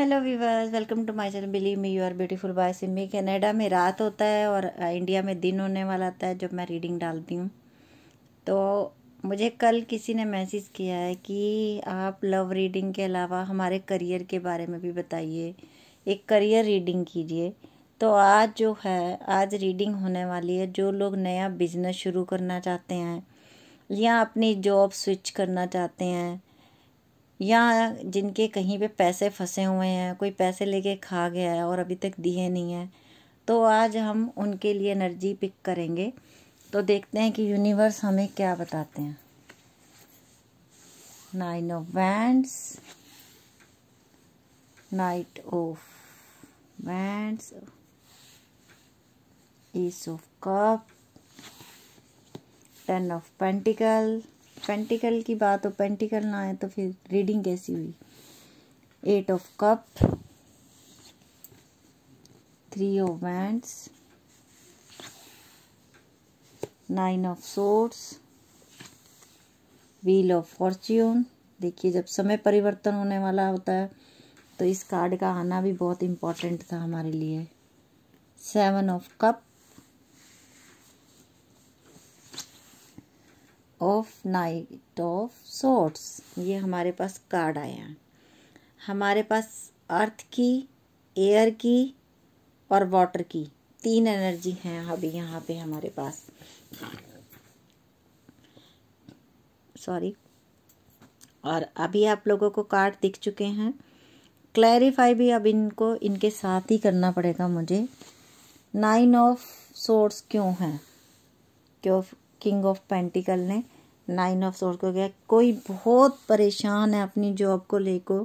hello viewers welcome to my channel believe me you are beautiful bye Simi Canada में रात होता है और इंडिया में दिन होने वाला आता है जब मैं रीडिंग डालती हूँ तो मुझे कल किसी ने मैसेज किया है कि आप लव रीडिंग के अलावा हमारे करियर के बारे में भी बताइए एक करियर रीडिंग कीजिए तो आज जो है आज रीडिंग होने वाली है जो लोग नया बिजनेस शुरू करना चाहते हैं या अपनी जॉब स्विच करना चाहते हैं या जिनके कहीं पे पैसे फंसे हुए हैं कोई पैसे लेके खा गया है और अभी तक दिए नहीं हैं तो आज हम उनके लिए एनर्जी पिक करेंगे तो देखते हैं कि यूनिवर्स हमें क्या बताते हैं nine of wands knight of wands ace of cup ten of pentacle pentacle की बात हो पेंटिकल ना आए तो फिर रीडिंग कैसी हुई eight of cup three of wands nine of swords wheel of fortune देखिए जब समय परिवर्तन होने वाला होता है तो इस कार्ड का आना भी बहुत इम्पॉर्टेंट था हमारे लिए seven of cup of knight of swords ये हमारे पास कार्ड आया हमारे पास अर्थ की एयर की और वाटर की तीन एनर्जी हैं अभी यहाँ पे हमारे पास सॉरी और अभी आप लोगों को कार्ड दिख चुके हैं क्लैरिफाई भी अब इनको इनके साथ ही करना पड़ेगा मुझे नाइन ऑफ सोर्स क्यों है क्यों किंग ऑफ पेंटिकल ने नाइन ऑफ सोर्स को गया कोई बहुत परेशान है अपनी जॉब को लेको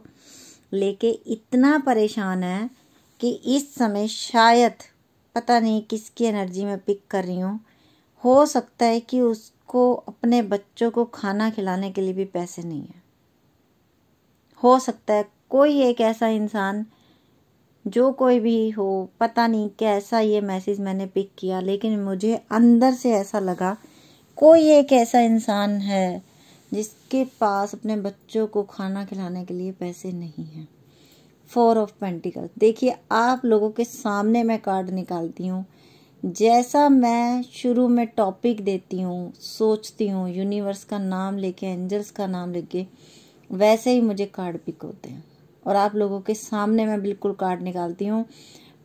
लेके इतना परेशान है कि इस समय शायद पता नहीं किसकी एनर्जी मैं पिक कर रही हूँ हो सकता है कि उसको अपने बच्चों को खाना खिलाने के लिए भी पैसे नहीं है हो सकता है कोई एक ऐसा इंसान जो कोई भी हो पता नहीं कैसा ये मैसेज मैंने पिक किया लेकिन मुझे अंदर से ऐसा लगा कोई एक ऐसा इंसान है जिसके पास अपने बच्चों को खाना खिलाने के लिए पैसे नहीं हैं फोर ऑफ पेंटिकल देखिए आप लोगों के सामने मैं कार्ड निकालती हूँ जैसा मैं शुरू में टॉपिक देती हूँ सोचती हूँ यूनिवर्स का नाम लेके एंजल्स का नाम लेके वैसे ही मुझे कार्ड पिक होते हैं और आप लोगों के सामने मैं बिल्कुल कार्ड निकालती हूँ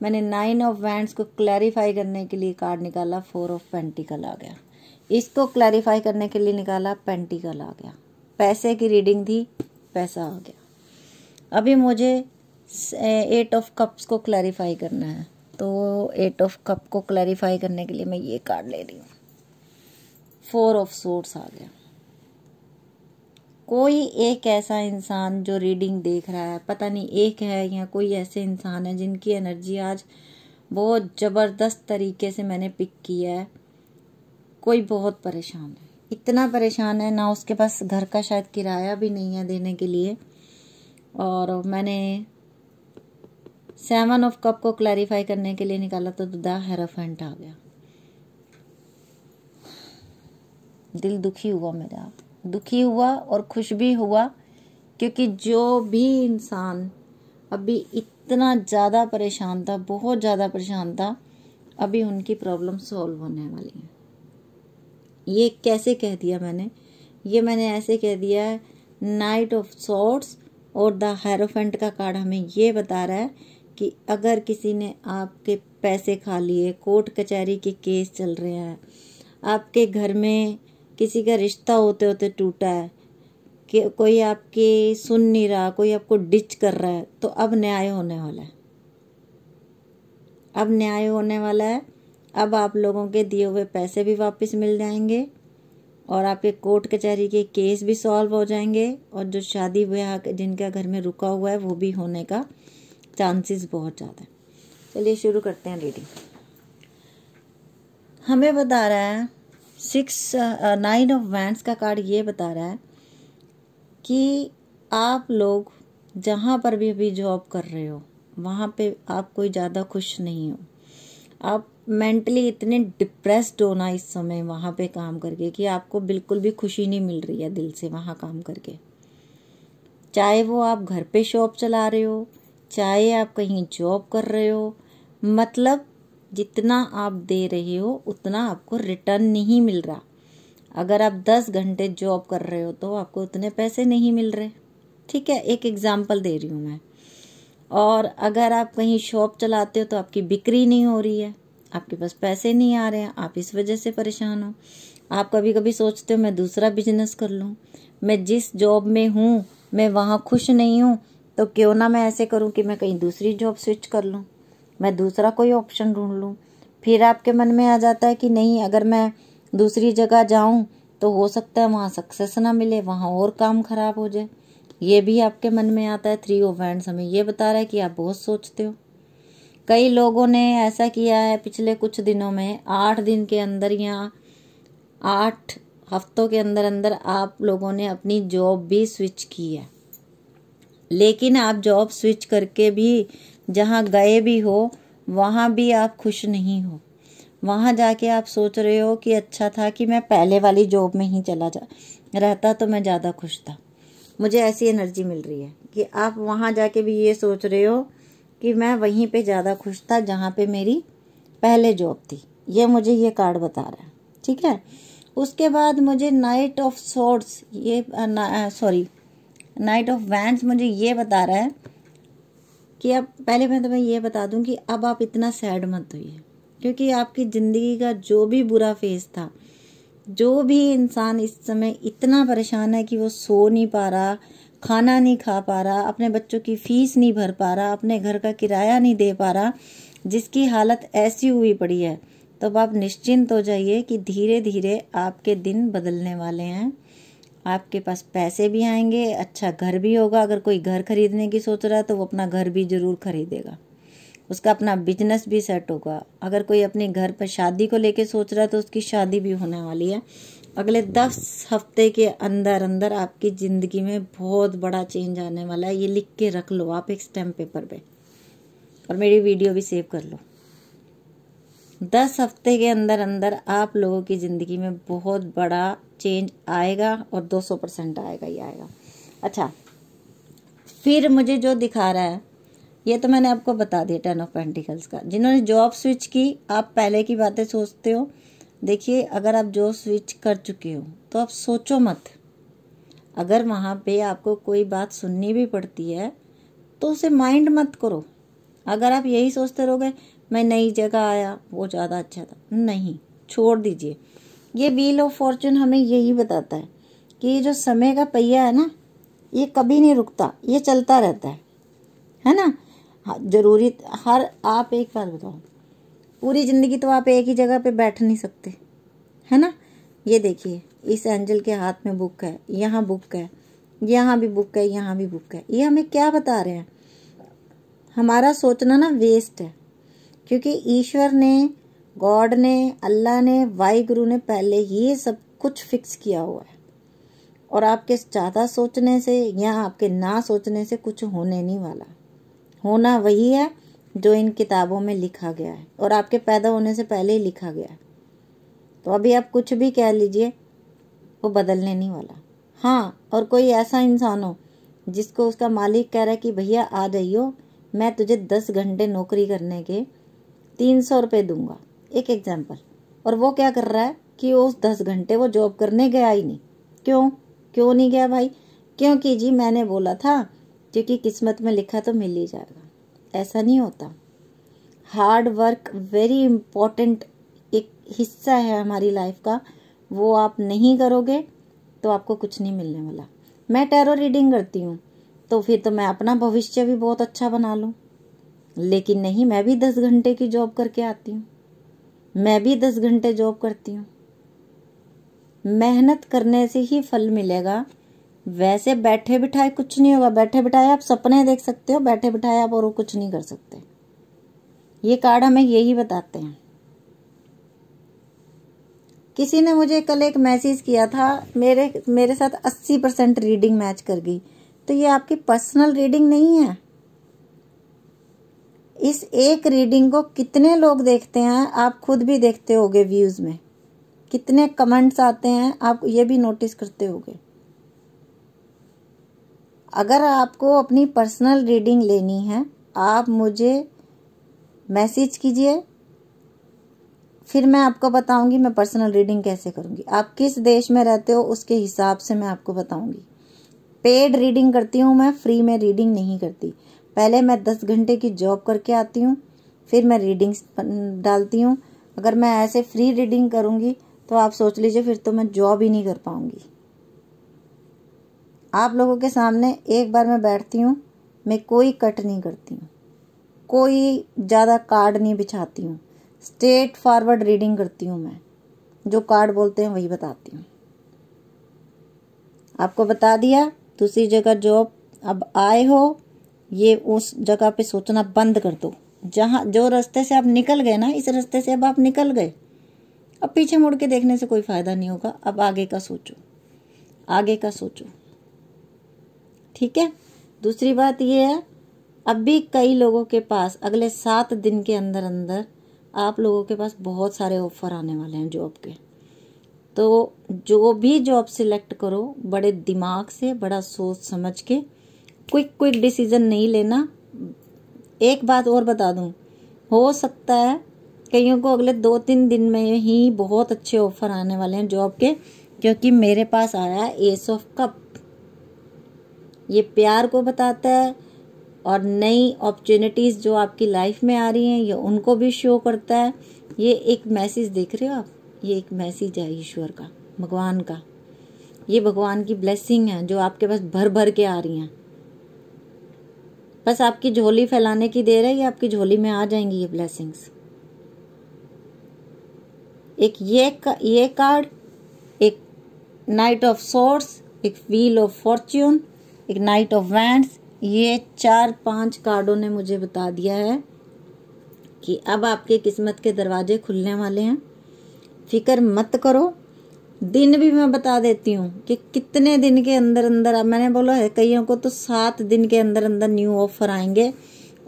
मैंने नाइन ऑफ वैंड्स को क्लैरिफाई करने के लिए कार्ड निकाला फोर ऑफ पेंटिकल आ गया इसको क्लैरिफाई करने के लिए निकाला पेंटिकल आ गया पैसे की रीडिंग थी पैसा आ गया अभी मुझे एट ऑफ कप्स को क्लैरिफाई करना है तो एट ऑफ कप को क्लैरिफाई करने के लिए मैं ये कार्ड ले रही हूँ फोर ऑफ सोर्स आ गया कोई एक ऐसा इंसान जो रीडिंग देख रहा है पता नहीं एक है या कोई ऐसे इंसान है जिनकी एनर्जी आज बहुत ज़बरदस्त तरीके से मैंने पिक की है कोई बहुत परेशान है इतना परेशान है ना उसके पास घर का शायद किराया भी नहीं है देने के लिए और मैंने सेवन ऑफ कप को क्लैरिफाई करने के लिए निकाला तो दुदा हेराफेंट आ गया दिल दुखी हुआ मेरा दुखी हुआ और खुश भी हुआ क्योंकि जो भी इंसान अभी इतना ज़्यादा परेशान था बहुत ज़्यादा परेशान था अभी उनकी प्रॉब्लम सॉल्व होने वाली है ये कैसे कह दिया मैंने ये मैंने ऐसे कह दिया है नाइट ऑफ सॉर्ट्स और द हेरोफेंट का कार्ड हमें ये बता रहा है कि अगर किसी ने आपके पैसे खा लिए कोर्ट कचहरी के केस चल रहे हैं आपके घर में किसी का रिश्ता होते होते टूटा है कि कोई आपकी सुन नहीं रहा कोई आपको डिच कर रहा है तो अब न्याय होने वाला है अब न्याय होने वाला है अब आप लोगों के दिए हुए पैसे भी वापस मिल जाएंगे और आपके कोर्ट कचहरी के केस भी सॉल्व हो जाएंगे और जो शादी ब्याह जिनका घर में रुका हुआ है वो भी होने का चांसेस बहुत ज़्यादा है चलिए शुरू करते हैं रीडिंग हमें बता रहा है सिक्स नाइन ऑफ वैंड्स का कार्ड ये बता रहा है कि आप लोग जहाँ पर भी अभी जॉब कर रहे हो वहाँ पे आप कोई ज़्यादा खुश नहीं हो आप मेंटली इतने डिप्रेस्ड होना इस समय वहाँ पे काम करके कि आपको बिल्कुल भी खुशी नहीं मिल रही है दिल से वहाँ काम करके चाहे वो आप घर पे शॉप चला रहे हो चाहे आप कहीं जॉब कर रहे हो मतलब जितना आप दे रहे हो उतना आपको रिटर्न नहीं मिल रहा अगर आप दस घंटे जॉब कर रहे हो तो आपको उतने पैसे नहीं मिल रहे ठीक है एक एग्जाम्पल दे रही हूँ मैं और अगर आप कहीं शॉप चलाते हो तो आपकी बिक्री नहीं हो रही है आपके पास पैसे नहीं आ रहे हैं आप इस वजह से परेशान हो आप कभी कभी सोचते हो मैं दूसरा बिजनेस कर लूँ मैं जिस जॉब में हूँ मैं वहाँ खुश नहीं हूँ तो क्यों ना मैं ऐसे करूँ कि मैं कहीं दूसरी जॉब स्विच कर लूँ मैं दूसरा कोई ऑप्शन ढूंढ लूँ फिर आपके मन में आ जाता है कि नहीं अगर मैं दूसरी जगह जाऊँ तो हो सकता है वहाँ सक्सेस ना मिले वहाँ और काम खराब हो जाए ये भी आपके मन में आता है थ्री ओ हैंड्स हमें ये बता रहा है कि आप बहुत सोचते हो कई लोगों ने ऐसा किया है पिछले कुछ दिनों में आठ दिन के अंदर या आठ हफ्तों के अंदर अंदर आप लोगों ने अपनी जॉब भी स्विच की है लेकिन आप जॉब स्विच करके भी जहाँ गए भी हो वहाँ भी आप खुश नहीं हो वहाँ जाके आप सोच रहे हो कि अच्छा था कि मैं पहले वाली जॉब में ही चला जा रहता तो मैं ज़्यादा खुश था मुझे ऐसी एनर्जी मिल रही है कि आप वहाँ जाके भी ये सोच रहे हो कि मैं वहीं पे ज़्यादा खुश था जहाँ पे मेरी पहले जॉब थी ये मुझे ये कार्ड बता रहा है ठीक है उसके बाद मुझे नाइट ऑफ सोर्ट्स ये सॉरी नाइट ऑफ वैंस मुझे ये बता रहा है कि अब पहले मैं तुम्हें ये बता दूं कि अब आप इतना सैड मत होइए क्योंकि आपकी ज़िंदगी का जो भी बुरा फेज था जो भी इंसान इस समय इतना परेशान है कि वो सो नहीं पा रहा खाना नहीं खा पा रहा अपने बच्चों की फीस नहीं भर पा रहा अपने घर का किराया नहीं दे पा रहा जिसकी हालत ऐसी हुई पड़ी है तो आप निश्चिंत हो जाइए कि धीरे धीरे आपके दिन बदलने वाले हैं आपके पास पैसे भी आएंगे अच्छा घर भी होगा अगर कोई घर खरीदने की सोच रहा है तो वो अपना घर भी ज़रूर खरीदेगा उसका अपना बिजनेस भी सेट होगा अगर कोई अपने घर पर शादी को लेकर सोच रहा है तो उसकी शादी भी होने वाली है अगले दस हफ्ते के अंदर अंदर आपकी ज़िंदगी में बहुत बड़ा चेंज आने वाला है ये लिख के रख लो आप एक स्टैम्प पेपर पे और मेरी वीडियो भी सेव कर लो दस हफ्ते के अंदर अंदर आप लोगों की ज़िंदगी में बहुत बड़ा चेंज आएगा और दो सौ परसेंट आएगा ही आएगा अच्छा फिर मुझे जो दिखा रहा है ये तो मैंने आपको बता दिया टेन ऑफ पेंटिकल्स का जिन्होंने जॉब स्विच की आप पहले की बातें सोचते हो देखिए अगर आप जॉब स्विच कर चुके हो तो आप सोचो मत अगर वहाँ पे आपको कोई बात सुननी भी पड़ती है तो उसे माइंड मत करो अगर आप यही सोचते रहोगे मैं नई जगह आया वो ज़्यादा अच्छा था नहीं छोड़ दीजिए ये व्हील ऑफ फॉर्चून हमें यही बताता है कि ये जो समय का पहिया है ना ये कभी नहीं रुकता ये चलता रहता है है ना हाँ, ज़रूरी हर आप एक बात बताओ पूरी ज़िंदगी तो आप एक ही जगह पे बैठ नहीं सकते है ना ये देखिए इस एंजल के हाथ में बुक है यहाँ बुक है यहाँ भी बुक है यहाँ भी बुक है ये हमें क्या बता रहे हैं हमारा सोचना ना वेस्ट है क्योंकि ईश्वर ने गॉड ने अल्लाह ने वाहिगुरु ने पहले ही सब कुछ फिक्स किया हुआ है और आपके ज़्यादा सोचने से या आपके ना सोचने से कुछ होने नहीं वाला होना वही है जो इन किताबों में लिखा गया है और आपके पैदा होने से पहले ही लिखा गया है तो अभी आप कुछ भी कह लीजिए वो बदलने नहीं वाला हाँ और कोई ऐसा इंसान हो जिसको उसका मालिक कह रहा है कि भैया आ जाइयो मैं तुझे दस घंटे नौकरी करने के तीन सौ रुपये दूंगा एक एग्जाम्पल और वो क्या कर रहा है कि उस दस घंटे वो जॉब करने गया ही नहीं क्यों क्यों नहीं गया भाई क्योंकि जी मैंने बोला था क्योंकि किस्मत में लिखा तो मिल ही जाएगा ऐसा नहीं होता हार्ड वर्क वेरी इम्पोर्टेंट एक हिस्सा है हमारी लाइफ का वो आप नहीं करोगे तो आपको कुछ नहीं मिलने वाला मैं टैरो रीडिंग करती हूँ तो फिर तो मैं अपना भविष्य भी बहुत अच्छा बना लूँ लेकिन नहीं मैं भी दस घंटे की जॉब करके आती हूँ मैं भी दस घंटे जॉब करती हूँ मेहनत करने से ही फल मिलेगा वैसे बैठे बिठाए कुछ नहीं होगा बैठे बिठाए आप सपने देख सकते हो बैठे बिठाए आप और वो कुछ नहीं कर सकते ये कार्ड हमें यही बताते हैं किसी ने मुझे कल एक मैसेज किया था मेरे मेरे साथ 80 परसेंट रीडिंग मैच कर गई तो ये आपकी पर्सनल रीडिंग नहीं है इस एक रीडिंग को कितने लोग देखते हैं आप खुद भी देखते होगे व्यूज़ में कितने कमेंट्स आते हैं आप ये भी नोटिस करते होगे अगर आपको अपनी पर्सनल रीडिंग लेनी है आप मुझे मैसेज कीजिए फिर मैं आपको बताऊंगी मैं पर्सनल रीडिंग कैसे करूंगी आप किस देश में रहते हो उसके हिसाब से मैं आपको बताऊंगी पेड रीडिंग करती हूँ मैं फ्री में रीडिंग नहीं करती पहले मैं दस घंटे की जॉब करके आती हूँ फिर मैं रीडिंग्स डालती हूँ अगर मैं ऐसे फ्री रीडिंग करूँगी तो आप सोच लीजिए फिर तो मैं जॉब ही नहीं कर पाऊँगी आप लोगों के सामने एक बार मैं बैठती हूँ मैं कोई कट नहीं करती हूँ कोई ज़्यादा कार्ड नहीं बिछाती हूँ स्ट्रेट फॉरवर्ड रीडिंग करती हूँ मैं जो कार्ड बोलते हैं वही बताती हूँ आपको बता दिया दूसरी जगह जो अब आए हो ये उस जगह पे सोचना बंद कर दो जहाँ जो रास्ते से आप निकल गए ना इस रास्ते से अब आप निकल गए अब पीछे मुड़ के देखने से कोई फ़ायदा नहीं होगा अब आगे का सोचो आगे का सोचो ठीक है दूसरी बात यह है अब भी कई लोगों के पास अगले सात दिन के अंदर अंदर आप लोगों के पास बहुत सारे ऑफर आने वाले हैं जॉब के तो जो भी जॉब सिलेक्ट करो बड़े दिमाग से बड़ा सोच समझ के क्विक क्विक डिसीजन नहीं लेना एक बात और बता दूं हो सकता है कईयों को अगले दो तीन दिन में ही बहुत अच्छे ऑफर आने वाले हैं जॉब के क्योंकि मेरे पास आया एस ऑफ कप ये प्यार को बताता है और नई अपॉर्चुनिटीज़ जो आपकी लाइफ में आ रही हैं ये उनको भी शो करता है ये एक मैसेज देख रहे हो आप ये एक मैसेज है ईश्वर का भगवान का ये भगवान की ब्लेसिंग है जो आपके पास भर भर के आ रही हैं बस आपकी झोली फैलाने की देर है ये आपकी झोली में आ जाएंगी ये ब्लेसिंग्स एक ये का, ये कार्ड एक नाइट ऑफ सोर्स एक व्हील ऑफ फॉर्च्यून एक नाइट ऑफ वैंड्स ये चार पांच कार्डों ने मुझे बता दिया है कि अब आपके किस्मत के दरवाजे खुलने वाले हैं फिक्र मत करो दिन भी मैं बता देती हूँ कि कितने दिन के अंदर अंदर अब मैंने बोला है कईयों को तो सात दिन के अंदर अंदर न्यू ऑफर आएंगे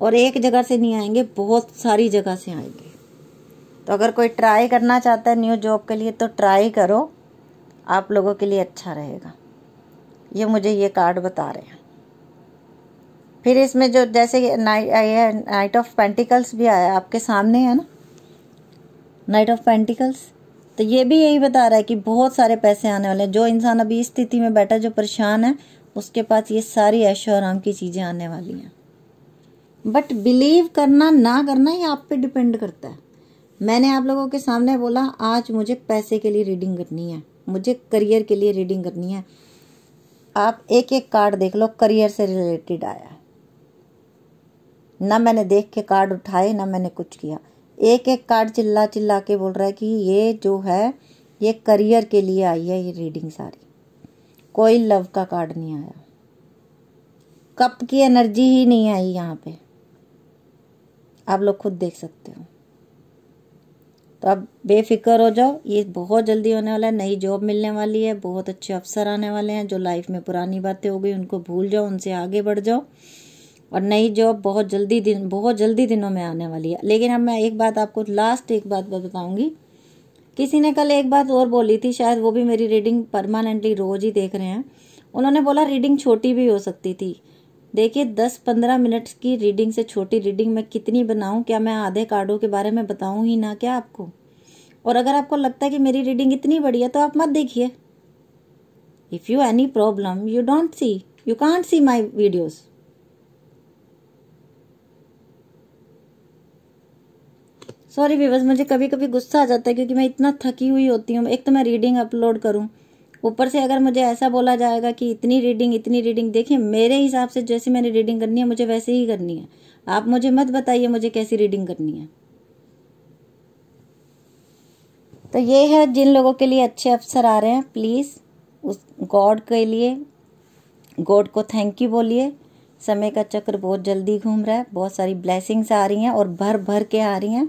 और एक जगह से नहीं आएंगे बहुत सारी जगह से आएंगे तो अगर कोई ट्राई करना चाहता है न्यू जॉब के लिए तो ट्राई करो आप लोगों के लिए अच्छा रहेगा ये मुझे ये कार्ड बता रहे हैं फिर इसमें जो जैसे नाइट ये नाइट ऑफ पेंटिकल्स भी आया आपके सामने है ना नाइट ऑफ पेंटिकल्स तो ये भी यही बता रहा है कि बहुत सारे पैसे आने वाले हैं जो इंसान अभी इस स्थिति में बैठा जो परेशान है उसके पास ये सारी ऐशो आराम की चीज़ें आने वाली हैं बट बिलीव करना ना करना ये आप पे डिपेंड करता है मैंने आप लोगों के सामने बोला आज मुझे पैसे के लिए रीडिंग करनी है मुझे करियर के लिए रीडिंग करनी है आप एक एक कार्ड देख लो करियर से रिलेटेड आया ना मैंने देख के कार्ड उठाए ना मैंने कुछ किया एक एक कार्ड चिल्ला चिल्ला के बोल रहा है कि ये जो है ये करियर के लिए आई है ये रीडिंग सारी कोई लव का कार्ड नहीं आया कप की एनर्जी ही नहीं आई यहाँ पे आप लोग खुद देख सकते हो तो आप बेफिक्र हो जाओ ये बहुत जल्दी होने वाला है नई जॉब मिलने वाली है बहुत अच्छे अफसर आने वाले हैं जो लाइफ में पुरानी बातें हो गई उनको भूल जाओ उनसे आगे बढ़ जाओ और नई जॉब बहुत जल्दी दिन बहुत जल्दी दिनों में आने वाली है लेकिन अब मैं एक बात आपको लास्ट एक बात बताऊंगी किसी ने कल एक बात और बोली थी शायद वो भी मेरी रीडिंग परमानेंटली रोज ही देख रहे हैं उन्होंने बोला रीडिंग छोटी भी हो सकती थी देखिए 10-15 मिनट की रीडिंग से छोटी रीडिंग मैं कितनी बनाऊं क्या मैं आधे कार्डों के बारे में बताऊं ही ना क्या आपको और अगर आपको लगता है कि मेरी रीडिंग इतनी बड़ी है तो आप मत देखिए if you any problem you don't see you can't see my videos sorry viewers मुझे कभी कभी गुस्सा आ जाता है क्योंकि मैं इतना थकी हुई होती हूँ एक तो मैं रीडिंग अपलोड करूँ ऊपर से अगर मुझे ऐसा बोला जाएगा कि इतनी रीडिंग इतनी रीडिंग देखिए मेरे हिसाब से जैसे मैंने रीडिंग करनी है मुझे वैसे ही करनी है आप मुझे मत बताइए मुझे कैसी रीडिंग करनी है तो ये है जिन लोगों के लिए अच्छे अवसर आ रहे हैं प्लीज़ उस गॉड के लिए गॉड को थैंक यू बोलिए समय का चक्र बहुत जल्दी घूम रहा है बहुत सारी ब्लेसिंग्स आ रही हैं और भर भर के आ रही हैं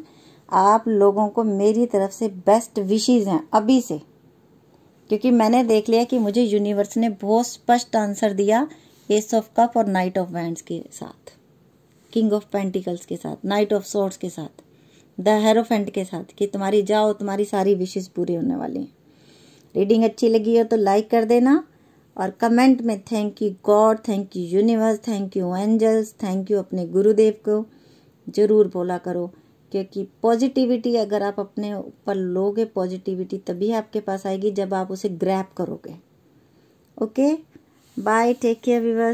आप लोगों को मेरी तरफ से बेस्ट विशेज़ हैं अभी से क्योंकि मैंने देख लिया कि मुझे यूनिवर्स ने बहुत स्पष्ट आंसर दिया एस ऑफ कप और नाइट ऑफ वैंड के साथ किंग ऑफ पेंटिकल्स के साथ नाइट ऑफ सोर्ड्स के साथ द हेरोफेंट के साथ कि तुम्हारी जाओ तुम्हारी सारी विशेष पूरी होने वाली हैं रीडिंग अच्छी लगी हो तो लाइक कर देना और कमेंट में thank you god thank you universe thank you angels thank you अपने गुरुदेव को ज़रूर बोला करो क्योंकि पॉजिटिविटी अगर आप अपने ऊपर लोगे पॉजिटिविटी तभी आपके पास आएगी जब आप उसे ग्रैप करोगे okay bye take care weavers